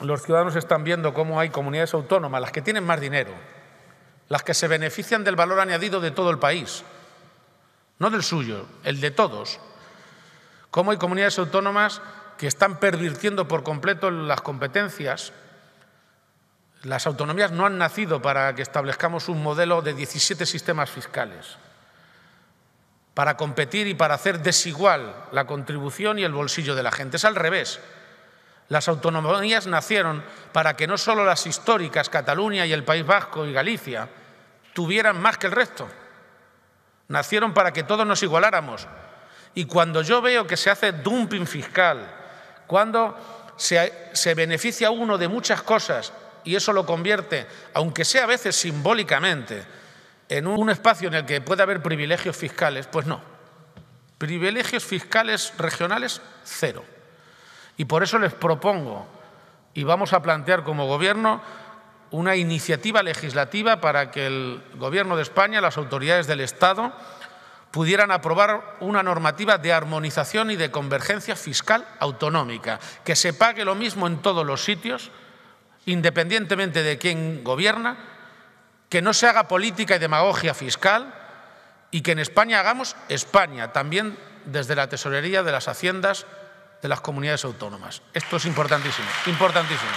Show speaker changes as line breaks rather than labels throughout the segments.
los ciudadanos están viendo cómo hay comunidades autónomas, las que tienen más dinero, las que se benefician del valor añadido de todo el país, no del suyo, el de todos, cómo hay comunidades autónomas que están pervirtiendo por completo las competencias. Las autonomías no han nacido para que establezcamos un modelo de 17 sistemas fiscales, para competir y para hacer desigual la contribución y el bolsillo de la gente. Es al revés. Las autonomías nacieron para que no solo las históricas, Cataluña y el País Vasco y Galicia, tuvieran más que el resto. Nacieron para que todos nos igualáramos. Y cuando yo veo que se hace dumping fiscal, cuando se, se beneficia uno de muchas cosas y eso lo convierte, aunque sea a veces simbólicamente, en un espacio en el que puede haber privilegios fiscales, pues no. Privilegios fiscales regionales, cero. Y por eso les propongo y vamos a plantear como Gobierno una iniciativa legislativa para que el Gobierno de España, las autoridades del Estado, pudieran aprobar una normativa de armonización y de convergencia fiscal autonómica, que se pague lo mismo en todos los sitios, independientemente de quién gobierna, que no se haga política y demagogia fiscal y que en España hagamos España, también desde la tesorería de las haciendas de las comunidades autónomas. Esto es importantísimo, importantísimo.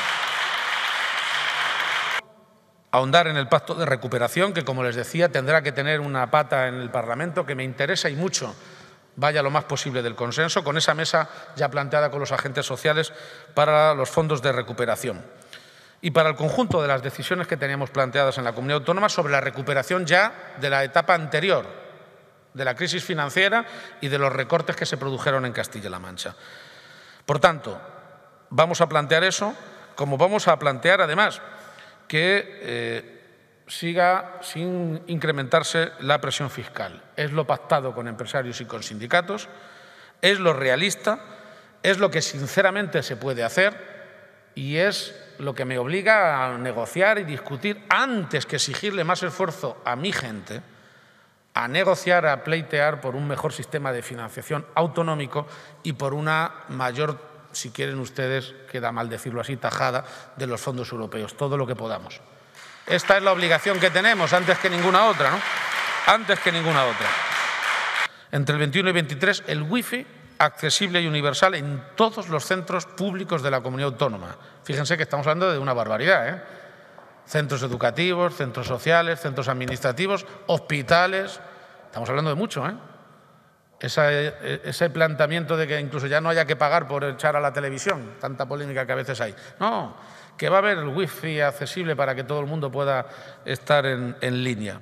Ahondar en el pacto de recuperación, que como les decía, tendrá que tener una pata en el Parlamento, que me interesa y mucho vaya lo más posible del consenso, con esa mesa ya planteada con los agentes sociales para los fondos de recuperación. Y para el conjunto de las decisiones que teníamos planteadas en la comunidad autónoma sobre la recuperación ya de la etapa anterior, de la crisis financiera y de los recortes que se produjeron en Castilla-La Mancha. Por tanto, vamos a plantear eso, como vamos a plantear además que eh, siga sin incrementarse la presión fiscal. Es lo pactado con empresarios y con sindicatos, es lo realista, es lo que sinceramente se puede hacer y es lo que me obliga a negociar y discutir antes que exigirle más esfuerzo a mi gente a negociar, a pleitear por un mejor sistema de financiación autonómico y por una mayor, si quieren ustedes, queda mal decirlo así, tajada de los fondos europeos, todo lo que podamos. Esta es la obligación que tenemos antes que ninguna otra, ¿no? Antes que ninguna otra. Entre el 21 y 23, el wifi accesible y universal en todos los centros públicos de la comunidad autónoma. Fíjense que estamos hablando de una barbaridad, ¿eh? Centros educativos, centros sociales, centros administrativos, hospitales. Estamos hablando de mucho, ¿eh? ese planteamiento de que incluso ya no haya que pagar por echar a la televisión, tanta polémica que a veces hay. No, que va a haber wifi accesible para que todo el mundo pueda estar en línea.